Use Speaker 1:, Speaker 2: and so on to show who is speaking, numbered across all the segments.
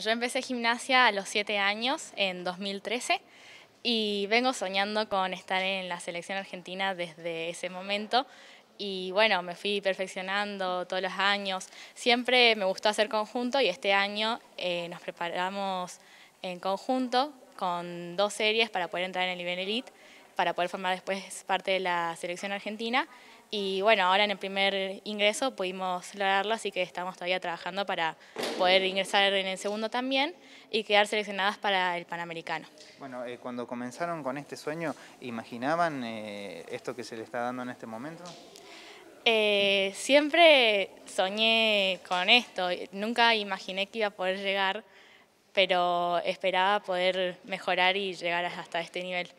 Speaker 1: Yo empecé gimnasia a los siete años, en 2013, y vengo soñando con estar en la selección argentina desde ese momento. Y bueno, me fui perfeccionando todos los años. Siempre me gustó hacer conjunto y este año eh, nos preparamos en conjunto con dos series para poder entrar en el nivel elite, para poder formar después parte de la selección argentina y bueno, ahora en el primer ingreso pudimos lograrlo, así que estamos todavía trabajando para poder ingresar en el segundo también y quedar seleccionadas para el Panamericano.
Speaker 2: Bueno, eh, cuando comenzaron con este sueño, ¿imaginaban eh, esto que se le está dando en este momento?
Speaker 1: Eh, siempre soñé con esto, nunca imaginé que iba a poder llegar, pero esperaba poder mejorar y llegar hasta este nivel.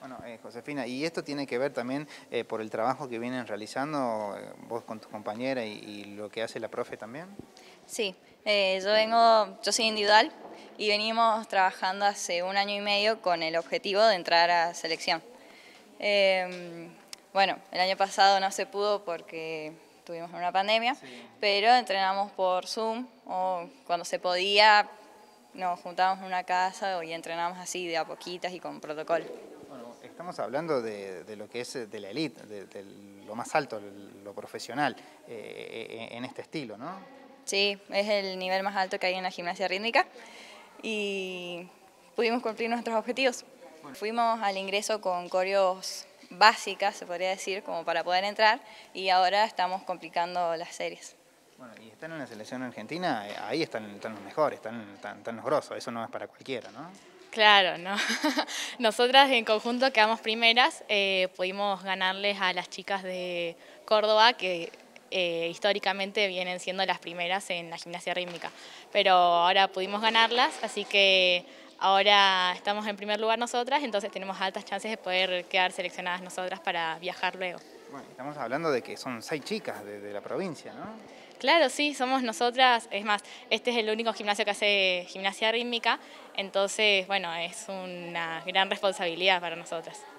Speaker 2: Bueno, eh, Josefina, y esto tiene que ver también eh, por el trabajo que vienen realizando eh, vos con tus compañeras y, lo que hace la profe también.
Speaker 3: Sí, yo vengo, yo soy individual y venimos trabajando hace un año y medio con el objetivo de entrar a selección. Em, bueno, el año pasado no se pudo porque tuvimos una pandemia, pero entrenamos por Zoom o cuando se podía nos juntábamos en una casa y entrenábamos así de a poquitas y con
Speaker 2: protocolo. Bueno, estamos hablando de, lo que es eh, de la élite, de, lo más alto, lo profesional, eh, eh, en este estilo, ¿no?
Speaker 3: Sí, es el nivel más alto que hay en la gimnasia rítmica y pudimos cumplir nuestros objetivos. Fuimos al ingreso con coreos básicas, se podría decir, como para poder entrar y ahora estamos complicando las series.
Speaker 2: Bueno, y están en la selección argentina, eh, ahí están, los mejores, están, los grosos, eso no es para cualquiera, ¿no?
Speaker 1: Claro, ¿no? Nosotras en conjunto quedamos primeras, eh, pudimos ganarles a las chicas de Córdoba, que eh, históricamente vienen siendo las primeras en la gimnasia rítmica, pero ahora pudimos ganarlas, así que ahora estamos en primer lugar nosotras, entonces tenemos altas chances de poder quedar seleccionadas nosotras para viajar luego
Speaker 2: estamos hablando de que son seis chicas de, de la provincia, ¿no?
Speaker 1: Claro, sí, somos nosotras. Es más, este es el único gimnasio que hace gimnasia rítmica, entonces, bueno, es una gran responsabilidad para nosotras.